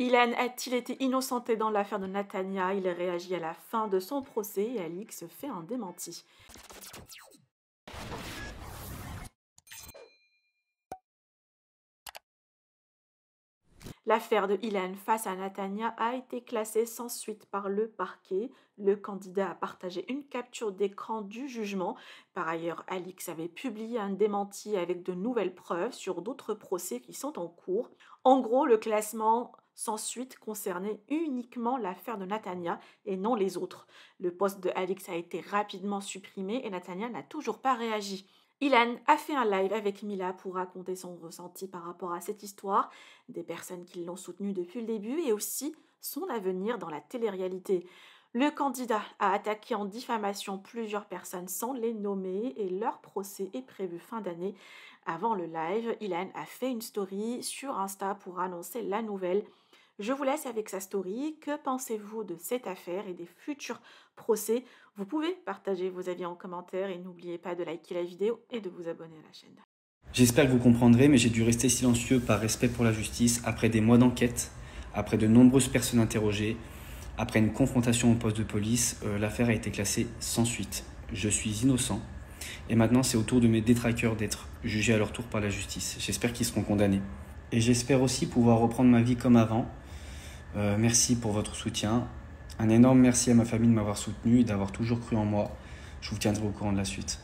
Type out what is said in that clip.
Ilan a-t-il été innocenté dans l'affaire de Natania Il réagit à la fin de son procès et Alix fait un démenti. L'affaire de Ilan face à Natania a été classée sans suite par le parquet. Le candidat a partagé une capture d'écran du jugement. Par ailleurs, Alix avait publié un démenti avec de nouvelles preuves sur d'autres procès qui sont en cours. En gros, le classement suite concernait uniquement l'affaire de Natania et non les autres. Le poste de Alix a été rapidement supprimé et Natania n'a toujours pas réagi. Ilan a fait un live avec Mila pour raconter son ressenti par rapport à cette histoire, des personnes qui l'ont soutenu depuis le début et aussi son avenir dans la télé-réalité. Le candidat a attaqué en diffamation plusieurs personnes sans les nommer et leur procès est prévu fin d'année. Avant le live, Ilan a fait une story sur Insta pour annoncer la nouvelle. Je vous laisse avec sa story. Que pensez-vous de cette affaire et des futurs procès Vous pouvez partager vos avis en commentaire et n'oubliez pas de liker la vidéo et de vous abonner à la chaîne. J'espère que vous comprendrez, mais j'ai dû rester silencieux par respect pour la justice après des mois d'enquête, après de nombreuses personnes interrogées, après une confrontation au poste de police, euh, l'affaire a été classée sans suite. Je suis innocent. Et maintenant, c'est au tour de mes détracteurs d'être jugés à leur tour par la justice. J'espère qu'ils seront condamnés. Et j'espère aussi pouvoir reprendre ma vie comme avant. Euh, merci pour votre soutien. Un énorme merci à ma famille de m'avoir soutenu et d'avoir toujours cru en moi. Je vous tiendrai au courant de la suite.